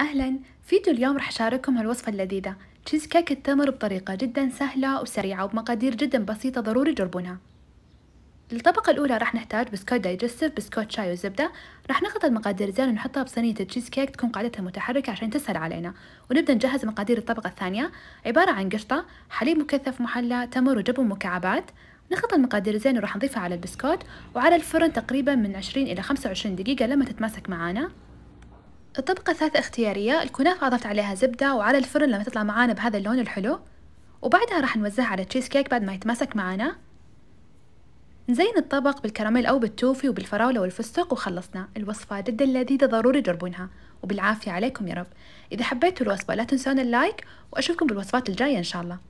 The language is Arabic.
أهلا فيديو اليوم رح أشارككم هالوصفة اللذيذة تشيز كيك التمر بطريقة جدا سهلة وسريعة وبمقادير جدا بسيطة ضروري تجربونها للطبقة الأولى رح نحتاج بسكوت دايجستيف بسكوت شاي وزبدة رح ناخذ المقادير زين ونحطها بصينية التشيز كيك تكون قاعدتها متحركة عشان تسهل علينا ونبدأ نجهز مقادير الطبقة الثانية عبارة عن قشطة حليب مكثف محلى تمر وجبن مكعبات نخلط المقادير زين وراح نضيفها على البسكوت وعلى الفرن تقريبا من 20 إلى 25 دقيقة لما تتماسك معانا الطبقة الثالثة اختيارية الكنافة أضفت عليها زبدة وعلى الفرن لما تطلع معانا بهذا اللون الحلو وبعدها راح نوزعها على تشيز كيك بعد ما يتماسك معانا نزين الطبق بالكراميل أو بالتوفي وبالفراولة والفستق وخلصنا الوصفة جدا لذيذة ضروري تجربونها وبالعافية عليكم يا رب إذا حبيتوا الوصفة لا تنسون اللايك وأشوفكم بالوصفات الجاية إن شاء الله